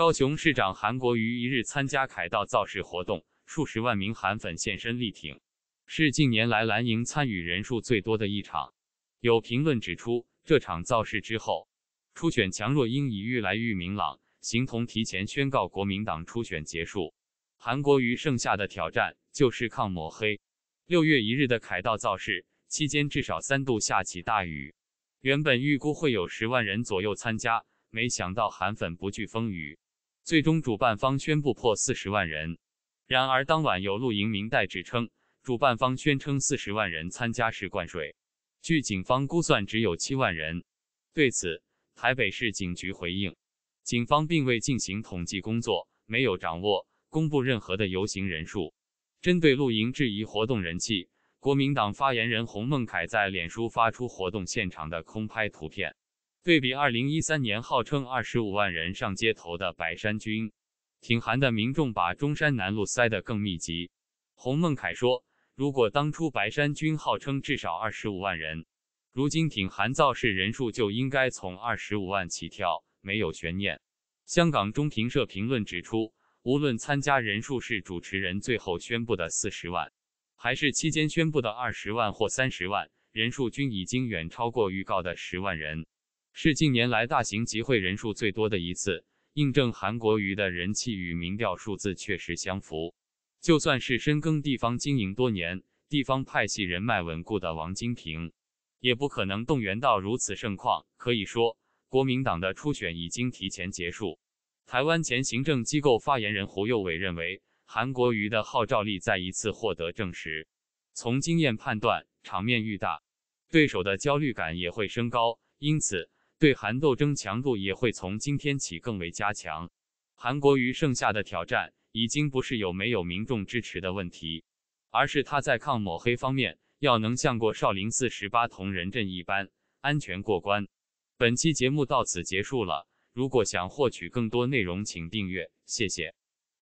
高雄市长韩国瑜一日参加凯道造势活动，数十万名韩粉现身力挺，是近年来蓝营参与人数最多的一场。有评论指出，这场造势之后，初选强弱应已愈来愈明朗，形同提前宣告国民党初选结束。韩国瑜剩下的挑战就是抗抹黑。六月一日的凯道造势期间，至少三度下起大雨，原本预估会有十万人左右参加，没想到韩粉不惧风雨。最终，主办方宣布破四十万人。然而，当晚有露营明代指称，主办方宣称四十万人参加是灌水。据警方估算，只有七万人。对此，台北市警局回应，警方并未进行统计工作，没有掌握公布任何的游行人数。针对露营质疑活动人气，国民党发言人洪孟凯在脸书发出活动现场的空拍图片。对比二零一三年号称二十五万人上街头的白山军，挺韩的民众把中山南路塞得更密集。洪孟凯说：“如果当初白山军号称至少二十五万人，如今挺韩造势人数就应该从二十五万起跳，没有悬念。”香港中评社评论指出，无论参加人数是主持人最后宣布的四十万，还是期间宣布的二十万或三十万，人数均已经远超过预告的十万人。是近年来大型集会人数最多的一次，印证韩国瑜的人气与民调数字确实相符。就算是深耕地方经营多年、地方派系人脉稳固的王金平，也不可能动员到如此盛况。可以说，国民党的初选已经提前结束。台湾前行政机构发言人胡佑伟认为，韩国瑜的号召力再一次获得证实。从经验判断，场面愈大，对手的焦虑感也会升高，因此。对韩斗争强度也会从今天起更为加强。韩国瑜剩下的挑战已经不是有没有民众支持的问题，而是他在抗抹黑方面要能像过少林寺十八铜人阵一般安全过关。本期节目到此结束了。如果想获取更多内容，请订阅，谢谢。